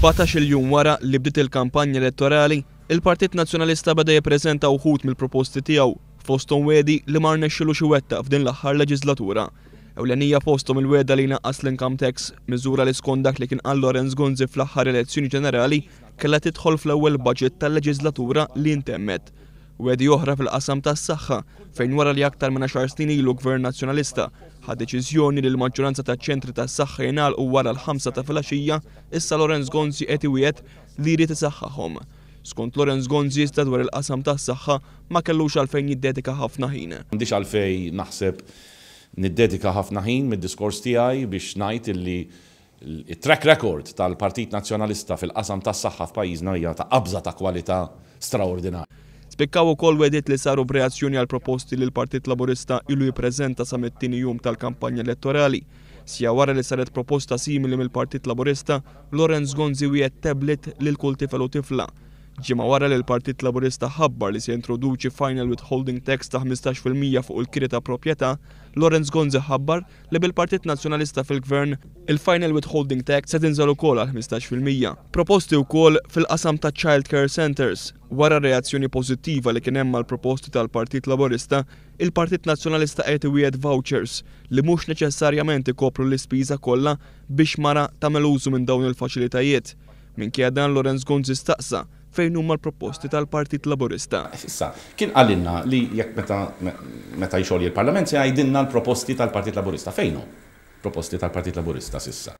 17 il-jum wara li bdiet il-kampanja elettorali, il-Partit Nazzjonalista beda jippreżenta uħut mill-proposti tiegħu fostom wedi li ma nexxilu xi f'din l-aħħar leġislatura. Ewlenija fostom il-weda li naqas l-income tax miżura li skont dak li kien għal Lorenz Gonzi fl-aħħar elezzjoni ġenerali kellha tidħol fl-ewwel budget tal-leġislatura li ntemmet u għedi oħra fil-qasam tas saħħa fejn wara li aktar minn 10 snin ilu gvern nazzjonalista ħad deċiżjoni li l-maġġoranza ta' ċentri tas saxħa jenal u wara l-ħamsa ta' filgħaxija issa Lorenz Gonzi qed iwiet li s isaħħahom. Skont Lorenz Gonzi istad dwar il-qasam tas saħħa ma kellux għalfejn jiddedika ħafna ħin. M'għandix għalfej naħseb niddedika ħafna ħin mid-diskors tiegħi biex ngħid illi il-track record tal-Partit Nazjonalista fil-qasam tas saxħa f'pajjiżna hija ta' qabża ta' kwalità straordinarja. Spikkaw kol wedit li saru b'reazzjoni għal proposti li l-Partit Laburista ilu jiprezenta sa tieni jum tal-kampanja elettorali. Sija wara li saret proposta simili mill-Partit Laburista, Lorenz Gonzi wiet teblit lil l tifel u tifla Ġima wara li l-Partit Laburista ħabbar li se introduċi final withholding tax ta' 15% fuq il-kiri ta' proprjetà, Lorenz Gonzi ħabbar li bil-Partit Nazzjonalista fil-Gvern il-final withholding tax se tinżal ukoll għal 15%. Proposti wkoll fil-qasam ta' Child Care Centers. Wara reazzjoni pożittiva li kien hemm mal-proposti tal-Partit Laburista, il-Partit Nazzjonalista qed wieħed vouchers li mhux neċessarjament ikopru l-ispiża kollha biex mara tagħmel użu minn dawn il-faċilitajiet. Minkejja dan Lorenz Gonzi staqsa fejn huma l-proposti tal-Partit Laburista. Issa, kien għalinna li jekk meta meta jxogħol il-Parlament se jgħidilna l-proposti tal-Partit Laburista fejn proposti tal-Partit Laburista sissa.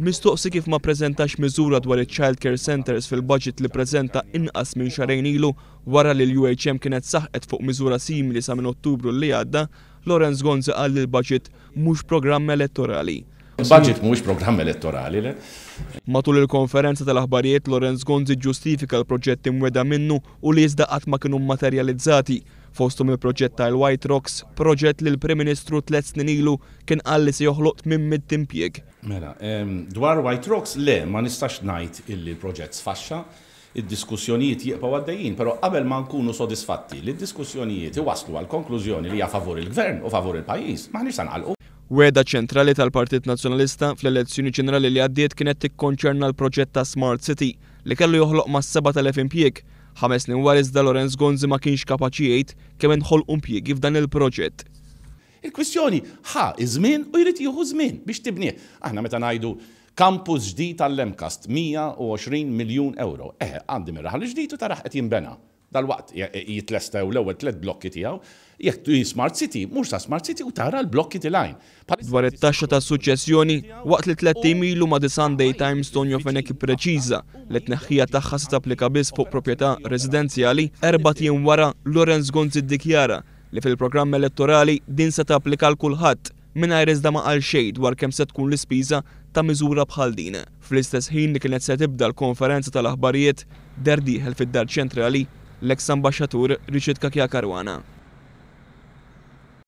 Mistoqsi kif ma preżentax miżura dwar il-Child Care Centers fil-budget li preżenta inqas minn xarejn ilu wara li l-UHM kienet saħqet fuq miżura simili sa minn Ottubru li għadda, Lorenz Gonza għalli il-budget mhux programm elettorali. Il-budget mhuwiex programm elettorali. Matul il-konferenza tal-aħbarijiet Lorenz Gonzi ġustifika l-proġett imweda minnu u li iżda qatt ma kienu materializzati fostum il-proġett tal-White Rocks, proġett li l-Prim Ministru tlet snin ilu kien qalli se joħloq minn timpjeg. Mela, dwar White Rocks le ma nistax ngħid illi l-proġett sfaxxa, id-diskussjonijiet jibqgħu għaddejjin, pero qabel ma nkunu sodisfatti li d-diskussjonijiet iwaslu għal konklużjoni li hija favur il-gvern u favur il-pajjiż, ma ħniex Weda ċentrali tal-Partit Nazzjonalista fl-elezzjoni ġenerali li għaddiet kienet tikkonċerna l-proġett ta' Smart City li kellu joħloq ma' 7000 impjieg. Ħames snin waris da Lorenz Gonzi ma kienx kapaċi jgħid kemm inħol impjieg f'dan il-proġett. Il-kwistjoni ħa iż-żmien u jrid jieħu żmien biex tibnieh. Aħna meta ngħidu kampus ġdid tal-Lemkast 120 miljun euro. Eh, għandi mirraħ ġdid u taraħ qed jinbena. Dal-waqt e, jitlesta u l-ewwel tliet blokki tiegħu, jekk tu Smart City, mhux ta' Smart City u tara l-blokki tilajn. Dwar it-taxxa ta' suċċessjoni, waqt li tliet milu ma' The Sunday Times Tonjo Fenek preċiza li t-neħħija tagħha se tapplika biss fuq proprjetà residenzjali erba' tiem wara Lorenz Gonzi Dikjara li fil-programm elettorali din se tapplika l kulħadd mingħajr iżda ma għal xejn dwar kemm se tkun l-ispiża ta' miżura bħal din. Fl-istess ħin li kienet se tibda l-konferenza tal-aħbarijiet derdiħel fid-dar ċentrali l-eks ambasġatur Richard Kakia Karwana.